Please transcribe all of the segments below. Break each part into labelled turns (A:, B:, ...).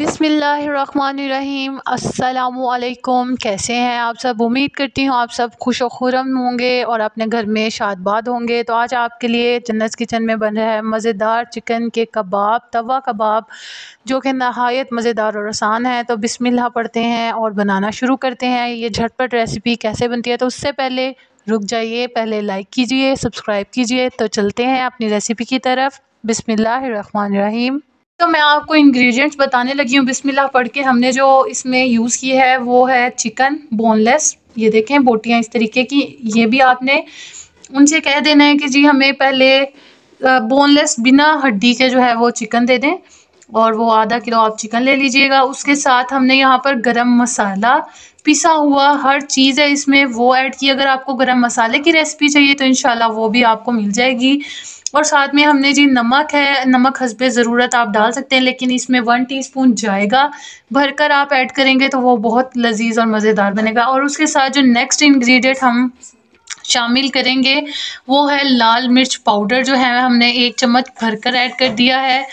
A: बिसमीम् अल्लाम कैसे हैं आप सब उम्मीद करती हूँ आप सब खुश खुरम होंगे और अपने घर में शादबाद होंगे तो आज आपके लिए जन्नत किचन में बन रहा है मज़ेदार चिकन के कबाब तवा कबाब जो कि नहायत मज़ेदार और आसान है तो बिसमिल्ला पढ़ते हैं और बनाना शुरू करते हैं ये झटपट रेसिपी कैसे बनती है तो उससे पहले रुक जाइए पहले लाइक कीजिए सब्सक्राइब कीजिए तो चलते हैं अपनी रेसिपी की तरफ बिसमिल्लर रहीम तो मैं आपको इंग्रेडिएंट्स बताने लगी हूँ बिस्मिल्लाह पढ़ के हमने जो इसमें यूज़ की है वो है चिकन बोनलेस ये देखें बोटियाँ इस तरीके की ये भी आपने उनसे कह देना है कि जी हमें पहले बोनलेस बिना हड्डी के जो है वो चिकन दे दें और वो आधा किलो आप चिकन ले लीजिएगा उसके साथ हमने यहाँ पर गरम मसाला पिसा हुआ हर चीज़ है इसमें वो ऐड की अगर आपको गरम मसाले की रेसिपी चाहिए तो इन वो भी आपको मिल जाएगी और साथ में हमने जी नमक है नमक हंसबे ज़रूरत आप डाल सकते हैं लेकिन इसमें वन टीस्पून जाएगा भरकर आप ऐड करेंगे तो वो बहुत लजीज और मज़ेदार बनेगा और उसके साथ जो नेक्स्ट इन्ग्रीडियंट हम शामिल करेंगे वो है लाल मिर्च पाउडर जो है हमने एक चम्मच भरकर ऐड कर दिया है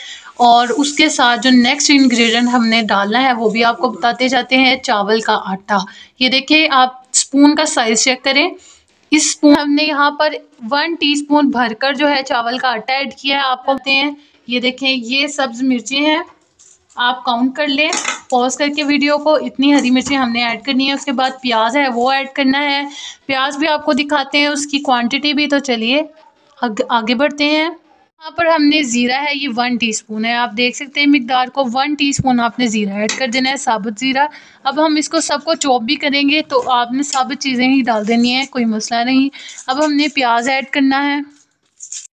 A: और उसके साथ जो नेक्स्ट इंग्रेडिएंट हमने डालना है वो भी आपको बताते जाते हैं चावल का आटा ये देखिए आप स्पून का साइज़ चेक करें इस स्पून हमने यहाँ पर वन टीस्पून भरकर जो है चावल का आटा ऐड किया है आप कहते हैं ये देखें ये सब्ज मिर्चें हैं आप काउंट कर लें पॉज करके वीडियो को इतनी हरी मिर्ची हमने ऐड करनी है उसके बाद प्याज है वो ऐड करना है प्याज भी आपको दिखाते हैं उसकी क्वांटिटी भी तो चलिए आगे बढ़ते हैं यहाँ पर हमने ज़ीरा है ये वन टीस्पून है आप देख सकते हैं मिकदार को वन टीस्पून आपने ज़ीरा ऐड कर देना है साबुत ज़ीरा अब हम इसको सबको चॉप भी करेंगे तो आपने साबुत चीज़ें ही डाल देनी है कोई मसला नहीं अब हमने प्याज ऐड करना है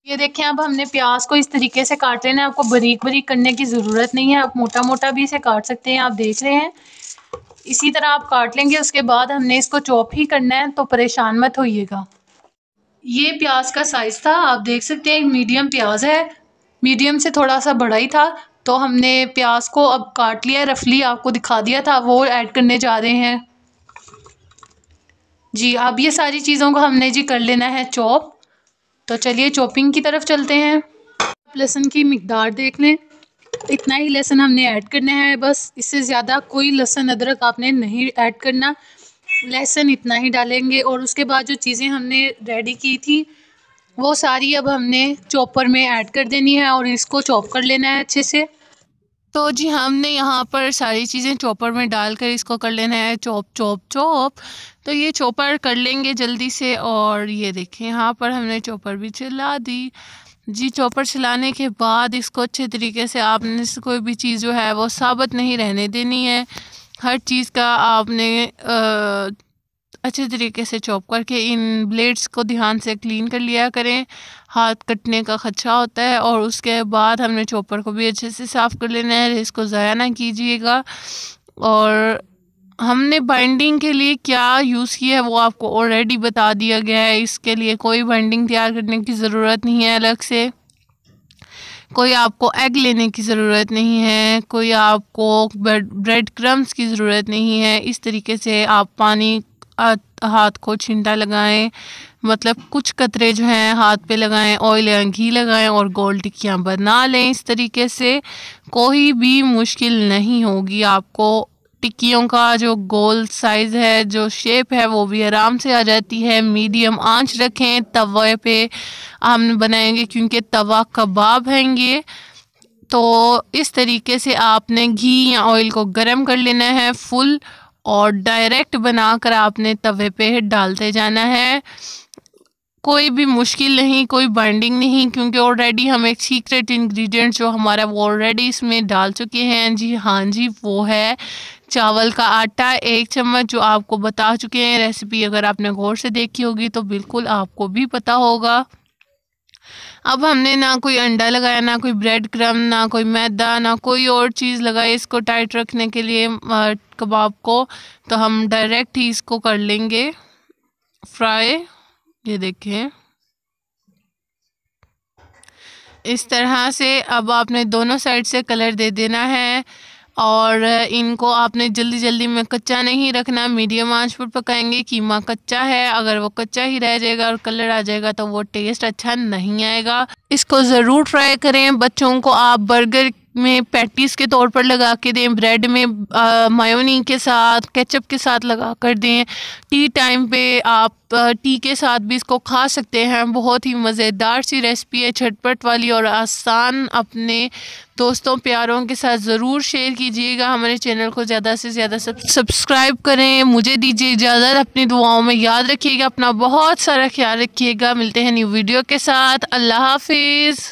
A: ये देखें अब हमने प्याज को इस तरीके से काट लेना है आपको बरीक बरीक करने की ज़रूरत नहीं है आप मोटा मोटा भी इसे काट सकते हैं आप देख रहे हैं इसी तरह आप काट लेंगे उसके बाद हमने इसको चॉप ही करना है तो परेशान मत होइएगा ये प्याज का साइज़ था आप देख सकते हैं मीडियम प्याज है मीडियम से थोड़ा सा बड़ा ही था तो हमने प्याज को अब काट लिया रफली आपको दिखा दिया था वो ऐड करने जा रहे हैं जी अब ये सारी चीज़ों को हमने जी कर लेना है चॉप तो चलिए चॉपिंग की तरफ चलते हैं लहसुन की मकदार देख लें इतना ही लहसुन हमने ऐड करना है बस इससे ज़्यादा कोई लहसुन अदरक आपने नहीं ऐड करना लहसुन इतना ही डालेंगे और उसके बाद जो चीज़ें हमने रेडी की थी वो सारी अब हमने चॉपर में ऐड कर देनी है और इसको चॉप कर लेना है अच्छे से तो जी हमने यहाँ पर सारी चीज़ें चॉपर में डाल कर इसको कर लेना है चॉप चॉप चॉप तो ये चॉपर कर लेंगे जल्दी से और ये देखें यहाँ पर हमने चॉपर भी चला दी जी चॉपर चलाने के बाद इसको अच्छे तरीके से आपने कोई भी चीज़ जो है वो साबत नहीं रहने देनी है हर चीज़ का आपने अच्छे तरीके से चॉप करके इन ब्लेड्स को ध्यान से क्लीन कर लिया करें हाथ कटने का खदशा होता है और उसके बाद हमने चॉपर को भी अच्छे से साफ़ कर लेना है इसको ज़ाया ना कीजिएगा और हमने बाइंडिंग के लिए क्या यूज़ किया है वो आपको ऑलरेडी बता दिया गया है इसके लिए कोई बाइंडिंग तैयार करने की ज़रूरत नहीं है अलग से कोई आपको एग लेने की ज़रूरत नहीं है कोई आपको ब्रेड क्रम्स की ज़रूरत नहीं है इस तरीके से आप पानी हाथ को छिंटा लगाएं मतलब कुछ कतरे जो हैं हाथ पे लगाएं ऑयल या घी लगाएं और गोल टिक्कियाँ बना लें इस तरीके से कोई भी मुश्किल नहीं होगी आपको टिक्कियों का जो गोल साइज़ है जो शेप है वो भी आराम से आ जाती है मीडियम आंच रखें तवे पे हम बनाएंगे क्योंकि तवा कबाब हैंगे ये तो इस तरीके से आपने घी या ऑयल को गर्म कर लेना है फुल और डायरेक्ट बनाकर आपने तवे पे डालते जाना है कोई भी मुश्किल नहीं कोई बाइंडिंग नहीं क्योंकि ऑलरेडी हम एक सीक्रेट इंग्रेडिएंट जो हमारा वो ऑलरेडी इसमें डाल चुके हैं जी हाँ जी वो है चावल का आटा एक चम्मच जो आपको बता चुके हैं रेसिपी अगर आपने गौर से देखी होगी तो बिल्कुल आपको भी पता होगा अब हमने ना कोई अंडा लगाया ना कोई ब्रेड क्रम ना कोई मैदा ना कोई और चीज़ लगाई इसको टाइट रखने के लिए कबाब को तो हम डायरेक्ट ही इसको कर लेंगे फ्राई ये देखिए इस तरह से अब आपने दोनों साइड से कलर दे देना है और इनको आपने जल्दी जल्दी में कच्चा नहीं रखना मीडियम आंच पर पकाएंगे कीमा कच्चा है अगर वो कच्चा ही रह जाएगा और कलर आ जाएगा तो वो टेस्ट अच्छा नहीं आएगा इसको ज़रूर ट्राई करें बच्चों को आप बर्गर में पैटीज के तौर पर लगा के दें ब्रेड में मायोनी के साथ केचप के साथ लगा कर दें टी टाइम पे आप टी के साथ भी इसको खा सकते हैं बहुत ही मज़ेदार सी रेसिपी है छटपट वाली और आसान अपने दोस्तों प्यारों के साथ ज़रूर शेयर कीजिएगा हमारे चैनल को ज़्यादा से ज़्यादा सब्सक्राइब करें मुझे दीजिए इजाज़त अपनी दुआओं में याद रखिएगा अपना बहुत सारा ख्याल रखिएगा मिलते हैं न्यू वीडियो के साथ अल्लाह हाफिज़